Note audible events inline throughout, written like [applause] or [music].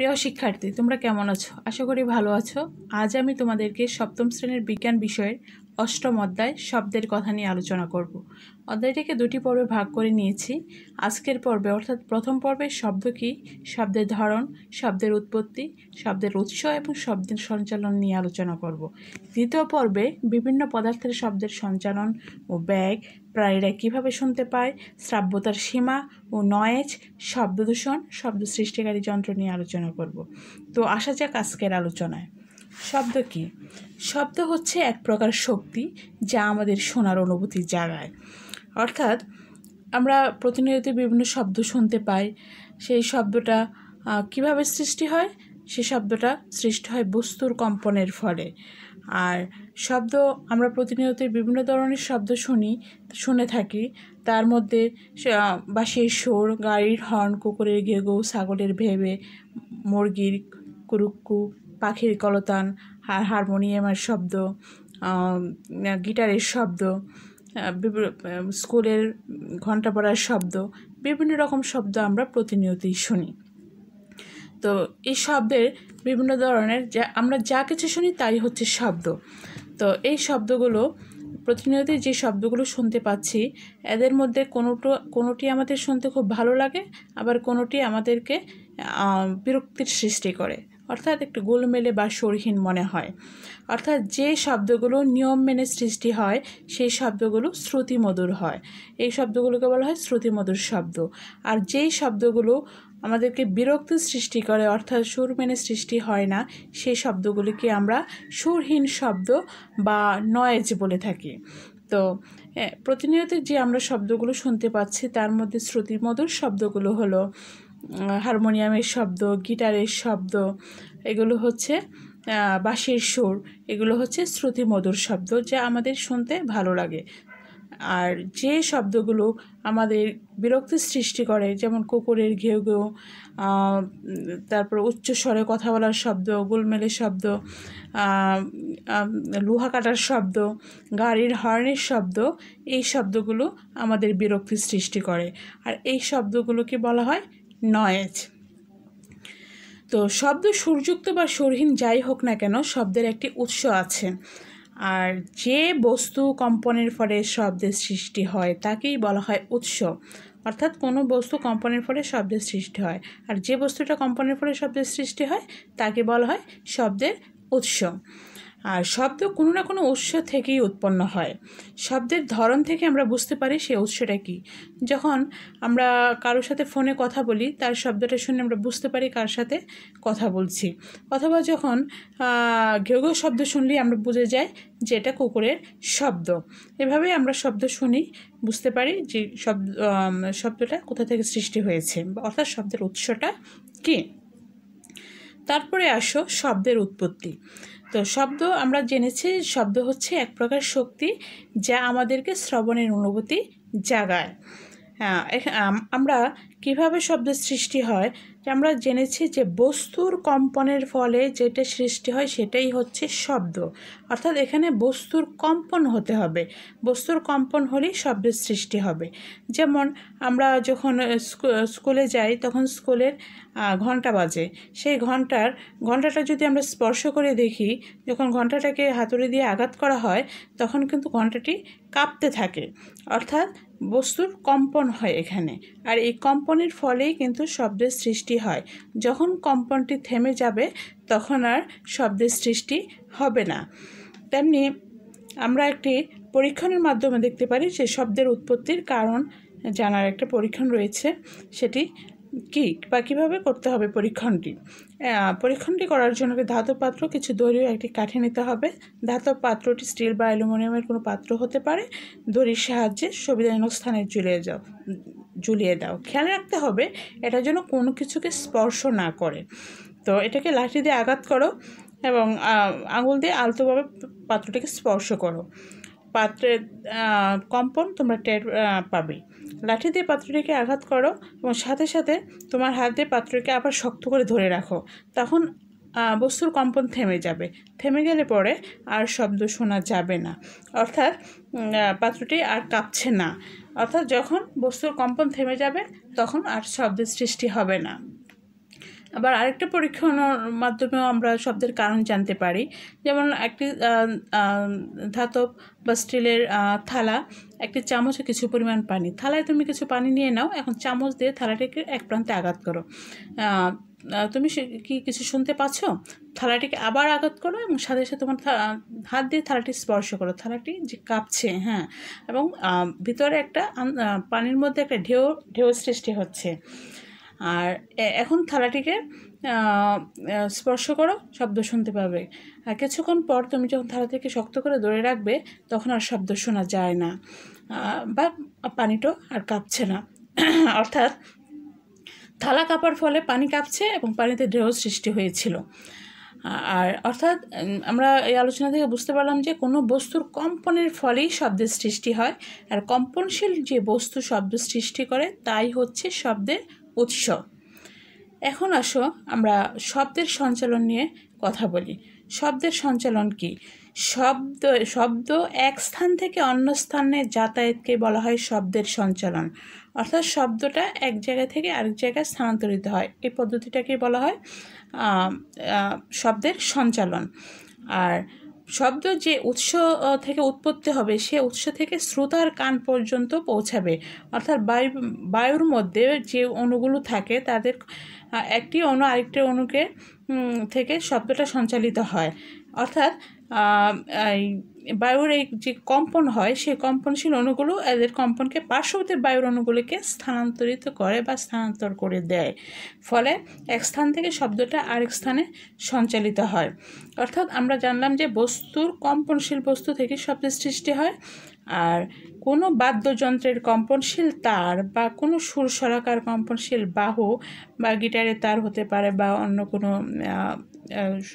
প্রিয় শিক্ষার্থী তোমরা কেমন আছো আশা করি ভালো আছো আজ আমি তোমাদেরকে সপ্তম শ্রেণীর বিজ্ঞান বিষয়ের অষ্টম অধ্যায় শব্দের কথা নিয়ে আলোচনা করব অধ্যায়টিকে দুটি পর্বে ভাগ করে নিয়েছি আজকের পর্বে অর্থাৎ প্রথম পর্বে শব্দ কী শব্দের ধরন শব্দের উৎপত্তি শব্দের উৎস এবং শব্দের সঞ্চালন নিয়ে আলোচনা করব দ্বিতীয় পর্বে বিভিন্ন পদার্থের শব্দের সঞ্চালন ও ব্যাগ প্রাণীরা কীভাবে শুনতে পায় শ্রাব্যতার সীমা ও নয়েজ শব্দদূষণ শব্দ সৃষ্টিকারী যন্ত্র নিয়ে আলোচনা করব তো আসা যাক আজকের আলোচনায় শব্দ কি শব্দ হচ্ছে এক প্রকার শক্তি যা আমাদের শোনার অনুভূতি জাগায় অর্থাৎ আমরা প্রতিনিয়ত বিভিন্ন শব্দ শুনতে পাই সেই শব্দটা কিভাবে সৃষ্টি হয় সে শব্দটা সৃষ্টি হয় বস্তুর কম্পনের ফলে আর শব্দ আমরা প্রতিনিয়ত বিভিন্ন ধরনের শব্দ শুনি শুনে থাকি তার মধ্যে বা সেই সোর গাড়ির হর্ন কুকুরের গেগো ছাগলের ভেবে মুরগির কুরুক্কু পাখির কলতান হারমোনিয়ামের শব্দ গিটারের শব্দ স্কুলের ঘণ্টা পড়ার শব্দ বিভিন্ন রকম শব্দ আমরা প্রতিনিয়তই শুনি তো এই শব্দের বিভিন্ন ধরনের যা আমরা যা কিছু শুনি তাই হচ্ছে শব্দ তো এই শব্দগুলো প্রতিনিয়ত যে শব্দগুলো শুনতে পাচ্ছি এদের মধ্যে কোনোটো কোনোটি আমাদের শুনতে খুব ভালো লাগে আবার কোনোটি আমাদেরকে বিরক্তির সৃষ্টি করে অর্থাৎ একটু গোলমেলে বা সরহীন মনে হয় অর্থাৎ যে শব্দগুলো নিয়ম মেনে সৃষ্টি হয় সেই শব্দগুলো শ্রুতিমধুর হয় এই শব্দগুলোকে বলা হয় শ্রুতিমধুর শব্দ আর যেই শব্দগুলো আমাদেরকে বিরক্ত সৃষ্টি করে অর্থাৎ সুর মেনে সৃষ্টি হয় না সেই শব্দগুলিকে আমরা সুরহীন শব্দ বা নয়েজ বলে থাকি তো প্রতিনিয়ত যে আমরা শব্দগুলো শুনতে পাচ্ছি তার মধ্যে শ্রুতিমধুর শব্দগুলো হলো হারমোনিয়ামের শব্দ গিটারের শব্দ এগুলো হচ্ছে বাঁশির সুর এগুলো হচ্ছে শ্রুতিমধুর শব্দ যা আমাদের শুনতে ভালো লাগে আর যে শব্দগুলো আমাদের বিরক্তি সৃষ্টি করে যেমন কুকুরের ঘেউ ঘেউ তারপর উচ্চ স্বরে কথা বলার শব্দ গোলমেলের শব্দ লোহা কাটার শব্দ গাড়ির হর্নের শব্দ এই শব্দগুলো আমাদের বিরক্তি সৃষ্টি করে আর এই শব্দগুলোকে বলা হয় নয়েজ তো শব্দ সুরযুক্ত বা সুরহীন যাই হোক না কেন শব্দের একটি উৎস আছে আর যে বস্তু কম্পনের ফলে শব্দের সৃষ্টি হয় তাকেই বলা হয় উৎস অর্থাৎ কোনো বস্তু কম্পনের ফলে শব্দের সৃষ্টি হয় আর যে বস্তুটা কম্পনের ফলে শব্দের সৃষ্টি হয় তাকে বলা হয় শব্দের উৎস আর শব্দ কোনো না কোনো উৎস থেকেই উৎপন্ন হয় শব্দের ধরন থেকে আমরা বুঝতে পারি সেই উৎসটা কী যখন আমরা কারোর সাথে ফোনে কথা বলি তার শব্দটা শুনে আমরা বুঝতে পারি কার সাথে কথা বলছি অথবা যখন ঘেউ ঘেউ শব্দ শুনলেই আমরা বুঝে যাই যে এটা কুকুরের শব্দ এভাবে আমরা শব্দ শুনি বুঝতে পারি যে শব্দ শব্দটা কোথা থেকে সৃষ্টি হয়েছে অর্থাৎ শব্দের উৎসটা কী তারপরে আসো শব্দের উৎপত্তি তো শব্দ আমরা জেনেছি শব্দ হচ্ছে এক প্রকার শক্তি যা আমাদেরকে শ্রবণের অনুভূতি জাগায় হ্যাঁ, আমরা কিভাবে শব্দের সৃষ্টি হয় আমরা জেনেছি যে বস্তুর কম্পনের ফলে যেটা সৃষ্টি হয় সেটাই হচ্ছে শব্দ অর্থাৎ এখানে বস্তুর কম্পন হতে হবে বস্তুর কম্পন হলেই শব্দের সৃষ্টি হবে যেমন আমরা যখন স্কুলে যাই তখন স্কুলের ঘন্টা বাজে সেই ঘন্টার ঘন্টাটা যদি আমরা স্পর্শ করে দেখি যখন ঘন্টাটাকে হাতুড়ি দিয়ে আঘাত করা হয় তখন কিন্তু ঘন্টাটি কাঁপতে থাকে অর্থাৎ বস্তুর কম্পন হয় এখানে আর এই কম্পনের ফলেই কিন্তু শব্দের সৃষ্টি হয় যখন কম্পনটি থেমে যাবে তখন আর শব্দের সৃষ্টি হবে না তেমনি আমরা একটি পরীক্ষণের মাধ্যমে দেখতে পারি যে শব্দের উৎপত্তির কারণ জানার একটা পরীক্ষণ রয়েছে সেটি কি বা কীভাবে করতে হবে পরীক্ষণটি পরীক্ষণটি করার জন্য ধাতব পাত্র কিছু দড়িও একটি কাঠে নিতে হবে ধাতব পাত্রটি স্টিল বা অ্যালুমিনিয়ামের কোনো পাত্র হতে পারে দড়ির সাহায্যে সুবিধাজনক স্থানে ঝুলিয়ে যাও ঝুলিয়ে দাও খেয়াল রাখতে হবে এটা যেন কোনো কিছুকে স্পর্শ না করে তো এটাকে লাঠি দিয়ে আঘাত করো এবং আঙুল দিয়ে আলতোভাবে পাত্রটিকে স্পর্শ করো পাত্রের কম্পন তোমরা টের পাবে লাঠি দিয়ে পাত্রটিকে আঘাত করো এবং সাথে সাথে তোমার হাত দিয়ে পাত্রটিকে আবার শক্ত করে ধরে রাখো তখন বস্তুর কম্পন থেমে যাবে থেমে গেলে পরে আর শব্দ শোনা যাবে না অর্থাৎ পাত্রটি আর কাঁপছে না অর্থাৎ যখন বস্তুর কম্পন থেমে যাবে তখন আর শব্দের সৃষ্টি হবে না আবার আরেকটা পরীক্ষণের মাধ্যমেও আমরা শব্দের কারণ জানতে পারি যেমন একটি ধাতব বা স্টিলের থালা একটি চামচে কিছু পরিমাণ পানি থালায় তুমি কিছু পানি নিয়ে নাও এখন চামচ দিয়ে থালাটিকে এক প্রান্তে আঘাত করো তুমি কি কিছু শুনতে পাচ্ছ থালাটিকে আবার আঘাত করো এবং সাথে সাথে তোমার হাত দিয়ে থালাটি স্পর্শ করো থালাটি যে কাঁপছে হ্যাঁ এবং ভিতরে একটা পানির মধ্যে একটা ঢেউ ঢেউ সৃষ্টি হচ্ছে আর এখন থালাটিকে স্পর্শ করো শব্দ শুনতে পাবে আর কিছুক্ষণ পর তুমি যখন থালা থেকে শক্ত করে ধরে রাখবে তখন আর শব্দ শোনা যায় না বা পানিটাও আর কাঁপছে না [clears throat] অর্থাৎ থালা কাঁপার ফলে পানি কাঁপছে এবং পানিতে ঢেউ সৃষ্টি হয়েছিল আর অর্থাৎ আমরা এই আলোচনা থেকে বুঝতে পারলাম যে কোনো বস্তুর কম্পনের ফলেই শব্দের সৃষ্টি হয় আর কম্পনশীল যে বস্তু শব্দ সৃষ্টি করে তাই হচ্ছে শব্দের উৎস এখন আসো আমরা শব্দের সঞ্চালন নিয়ে কথা বলি শব্দের সঞ্চালন কি শব্দ শব্দ এক স্থান থেকে অন্য স্থানে যাতায়াতকে বলা হয় শব্দের সঞ্চালন অর্থাৎ শব্দটা এক জায়গা থেকে আরেক জায়গায় স্থানান্তরিত হয় এই পদ্ধতিটাকে বলা হয় শব্দের সঞ্চালন আর শব্দ যে উৎস থেকে উৎপত্তি হবে সে উৎস থেকে শ্রোতার কান পর্যন্ত পৌঁছাবে অর্থাৎ বায়ু বায়ুর মধ্যে যে অণুগুলো থাকে তাদের একটি অণু আরেকটি অণুকে থেকে শব্দটা সঞ্চালিত হয় অর্থাৎ বায়ুর এই যে কম্পন হয় সেই কম্পনশীল অণুগুলো এদের কম্পনকে পার্শ্ববর্তী বায়ুর অণুগুলোকে স্থানান্তরিত করে বা স্থানান্তর করে দেয় ফলে এক স্থান থেকে শব্দটা আরেক স্থানে সঞ্চালিত হয় অর্থাৎ আমরা জানলাম যে বস্তুর কম্পনশীল বস্তু থেকে শব্দের সৃষ্টি হয় আর কোনো বাদ্যযন্ত্রের কম্পনশীল তার বা কোনো সুর সরাকার কম্পনশীল বাহু বা গিটারের তার হতে পারে বা অন্য কোনো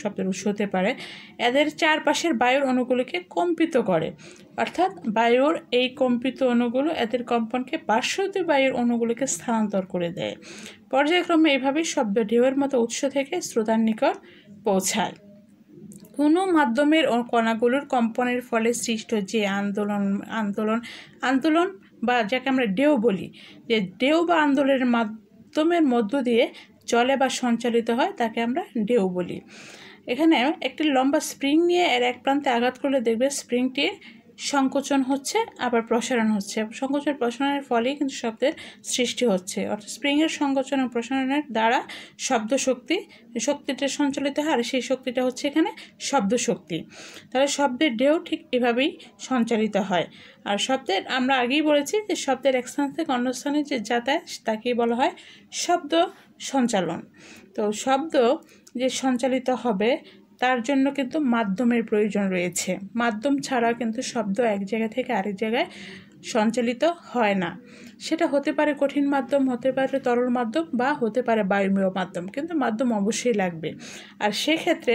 শব্দের উৎস হতে পারে এদের চারপাশের বায়ুর অণুগুলোকে কম্পিত করে অর্থাৎ বায়ুর এই কম্পিত অণুগুলো এদের কম্পনকে পার্শ্বতী বায়ুর অণুগুলোকে স্থানান্তর করে দেয় পর্যায়ক্রমে এইভাবেই শব্দ ঢেউয়ের মতো উৎস থেকে শ্রোতার নিকট পৌঁছায় কোনো মাধ্যমের কণাগুলোর কম্পনের ফলে সৃষ্ট যে আন্দোলন আন্দোলন আন্দোলন বা যাকে আমরা ডেউ বলি যে ডেউ বা আন্দোলনের মাধ্যমের মধ্য দিয়ে চলে বা সঞ্চালিত হয় তাকে আমরা ডেউ বলি এখানে একটি লম্বা স্প্রিং নিয়ে এর এক প্রান্তে আঘাত করলে দেখবে স্প্রিংটি সংকোচন হচ্ছে আবার প্রসারণ হচ্ছে সংকোচন প্রসারণের ফলেই কিন্তু শব্দের সৃষ্টি হচ্ছে অর্থাৎ স্প্রিংয়ের সংকোচন ও প্রসারণের দ্বারা শব্দ শক্তি শক্তিটা সঞ্চালিত হয় আর সেই শক্তিটা হচ্ছে এখানে শব্দ শক্তি তাহলে শব্দের ঢেউ ঠিক এভাবেই সঞ্চালিত হয় আর শব্দের আমরা আগেই বলেছি যে শব্দের এক স্থান থেকে অন্য স্থানে যে যাতায়াত তাকেই বলা হয় শব্দ সঞ্চালন তো শব্দ যে সঞ্চালিত হবে তার জন্য কিন্তু মাধ্যমের প্রয়োজন রয়েছে মাধ্যম ছাড়া কিন্তু শব্দ এক জায়গা থেকে আরেক জায়গায় সঞ্চালিত হয় না সেটা হতে পারে কঠিন মাধ্যম হতে পারে তরল মাধ্যম বা হতে পারে বায়ুমীয় মাধ্যম কিন্তু মাধ্যম অবশ্যই লাগবে আর সেক্ষেত্রে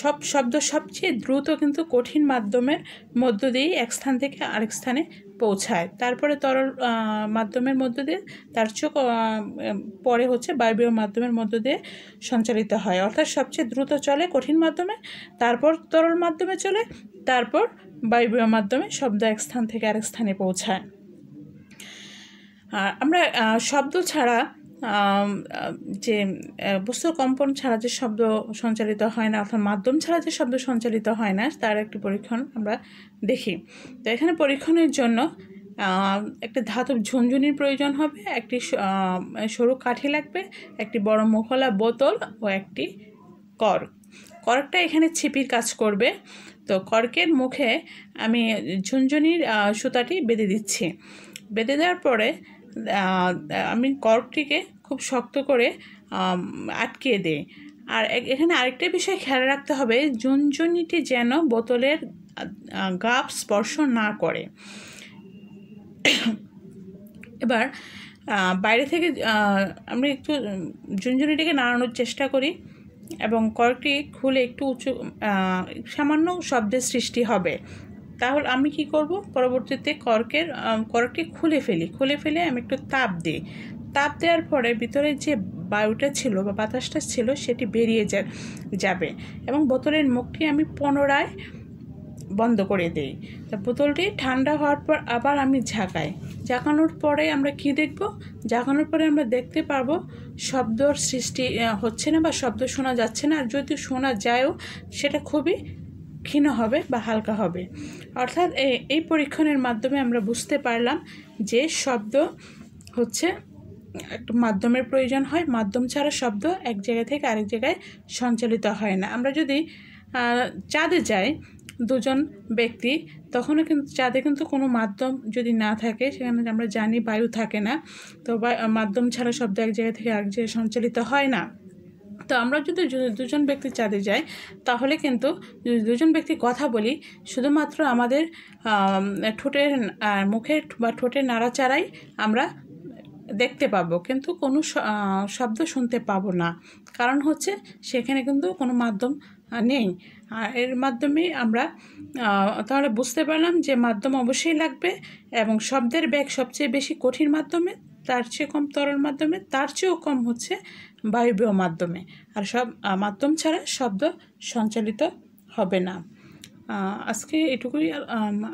সব শব্দ সবচেয়ে দ্রুত কিন্তু কঠিন মাধ্যমের মধ্য দিয়েই এক স্থান থেকে আরেক স্থানে পৌঁছায় তারপরে তরল মাধ্যমের মধ্য দিয়ে তার চোখ পরে হচ্ছে বায়বীয় মাধ্যমের মধ্য দিয়ে সঞ্চালিত হয় অর্থাৎ সবচেয়ে দ্রুত চলে কঠিন মাধ্যমে তারপর তরল মাধ্যমে চলে তারপর বায়বীয় মাধ্যমে শব্দ এক স্থান থেকে আরেক স্থানে পৌঁছায় আমরা শব্দ ছাড়া যে বস্তুর কম্পন ছাড়া যে শব্দ সঞ্চালিত হয় না অর্থাৎ মাধ্যম ছাড়া যে শব্দ সঞ্চালিত হয় না তার একটি পরীক্ষণ আমরা দেখি তো এখানে পরীক্ষণের জন্য একটি ধাতব ঝুনঝুনির প্রয়োজন হবে একটি সরু কাঠি লাগবে একটি বড় মুখলা বোতল ও একটি কর করকটা এখানে ছিপির কাজ করবে তো কর্কের মুখে আমি ঝুনঝুনির সুতাটি বেঁধে দিচ্ছি বেঁধে দেওয়ার পরে আমি কর্কটিকে খুব শক্ত করে আটকে দেয় আর এখানে আরেকটা বিষয় খেয়াল রাখতে হবে জুনজুনিটি যেন বোতলের গাপ স্পর্শ না করে এবার বাইরে থেকে আমরা একটু ঝুনঝুনিটিকে নাড়ানোর চেষ্টা করি এবং কয়েকটি খুলে একটু উঁচু সামান্য শব্দের সৃষ্টি হবে তাহলে আমি কি করব পরবর্তীতে কর্কের কর্কটি খুলে ফেলি খুলে ফেলে আমি একটু তাপ দিই তাপ দেওয়ার পরে ভিতরে যে বায়ুটা ছিল বা বাতাসটা ছিল সেটি বেরিয়ে যাবে এবং বোতলের মুখটি আমি পুনরায় বন্ধ করে দিই তা বোতলটি ঠান্ডা হওয়ার পর আবার আমি ঝাঁকাই ঝাঁকানোর পরে আমরা কি দেখব ঝাঁকানোর পরে আমরা দেখতে পারবো শব্দর সৃষ্টি হচ্ছে না বা শব্দ শোনা যাচ্ছে না আর যদি শোনা যায়ও সেটা খুবই ক্ষীণ হবে বা হালকা হবে অর্থাৎ এই পরীক্ষণের মাধ্যমে আমরা বুঝতে পারলাম যে শব্দ হচ্ছে একটা মাধ্যমের প্রয়োজন হয় মাধ্যম ছাড়া শব্দ এক জায়গা থেকে আরেক জায়গায় সঞ্চালিত হয় না আমরা যদি চাঁদে যাই দুজন ব্যক্তি তখনও কিন্তু চাঁদে কিন্তু কোনো মাধ্যম যদি না থাকে সেখানে আমরা জানি বায়ু থাকে না তো মাধ্যম ছাড়া শব্দ এক জায়গা থেকে আরেক জায়গায় সঞ্চালিত হয় না তো আমরা যদি দুজন ব্যক্তি চাঁদে যাই তাহলে কিন্তু যদি দুজন ব্যক্তি কথা বলি শুধুমাত্র আমাদের ঠোঁটের মুখের বা ঠোঁটের নাড়াচাড়াই আমরা দেখতে পাবো কিন্তু কোনো শব্দ শুনতে পাবো না কারণ হচ্ছে সেখানে কিন্তু কোনো মাধ্যম নেই এর মাধ্যমে আমরা তাহলে বুঝতে পারলাম যে মাধ্যম অবশ্যই লাগবে এবং শব্দের ব্যাগ সবচেয়ে বেশি কঠিন মাধ্যমে তার চেয়ে কম তরল মাধ্যমে তার চেয়েও কম হচ্ছে বায়ুবীয় মাধ্যমে আর সব মাধ্যম ছাড়া শব্দ সঞ্চালিত হবে না আজকে এটুকুই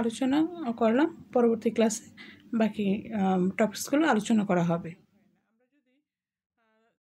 আলোচনা করলাম পরবর্তী ক্লাসে বাকি টপিকসগুলো আলোচনা করা হবে